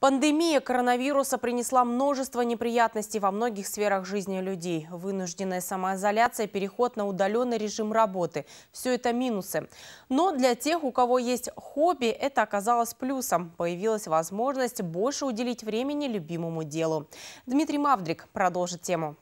Пандемия коронавируса принесла множество неприятностей во многих сферах жизни людей. Вынужденная самоизоляция, переход на удаленный режим работы – все это минусы. Но для тех, у кого есть хобби, это оказалось плюсом. Появилась возможность больше уделить времени любимому делу. Дмитрий Мавдрик продолжит тему.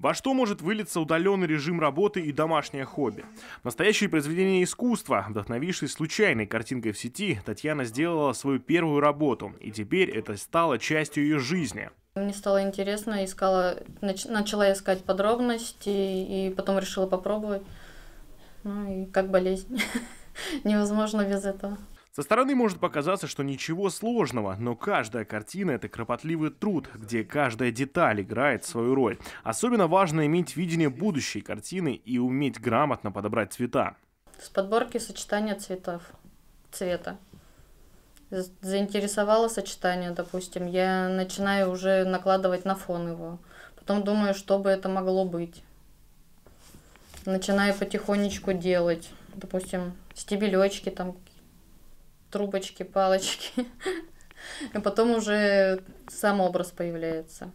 Во что может вылиться удаленный режим работы и домашнее хобби? Настоящее произведение искусства, вдохновившись случайной картинкой в сети, Татьяна сделала свою первую работу, и теперь это стало частью ее жизни. Мне стало интересно, искала, начала искать подробности, и потом решила попробовать. Ну и как болезнь. Невозможно без этого. Со стороны может показаться, что ничего сложного, но каждая картина — это кропотливый труд, где каждая деталь играет свою роль. Особенно важно иметь видение будущей картины и уметь грамотно подобрать цвета. С подборки сочетания цветов, цвета. Заинтересовало сочетание, допустим, я начинаю уже накладывать на фон его. Потом думаю, что бы это могло быть. Начинаю потихонечку делать, допустим, стебелечки там трубочки, палочки. И потом уже сам образ появляется.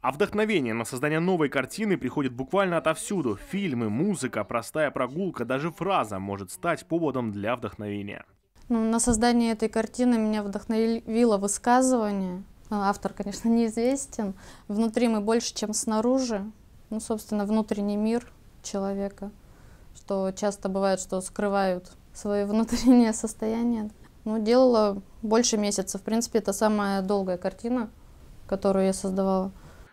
А вдохновение на создание новой картины приходит буквально отовсюду. Фильмы, музыка, простая прогулка, даже фраза может стать поводом для вдохновения. Ну, на создание этой картины меня вдохновило высказывание. А, автор, конечно, неизвестен. Внутри мы больше, чем снаружи. Ну, собственно, внутренний мир человека. Что часто бывает, что скрывают свое внутреннее состояние. Ну, делала больше месяца. В принципе, это самая долгая картина, которую я создавала.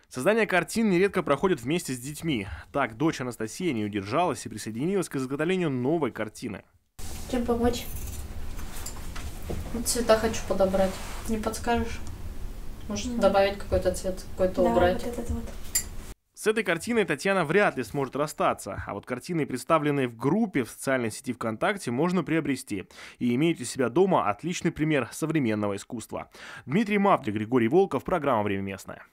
Создание картин нередко проходит вместе с детьми. Так, дочь Анастасия не удержалась и присоединилась к изготовлению новой картины. Чем помочь? Цвета хочу подобрать. Не подскажешь? Может, mm. добавить какой-то цвет, какой-то да, убрать? вот этот вот. С этой картиной Татьяна вряд ли сможет расстаться, а вот картины, представленные в группе в социальной сети ВКонтакте, можно приобрести и имеете у себя дома отличный пример современного искусства. Дмитрий Мавли, Григорий Волков, программа «Время местное».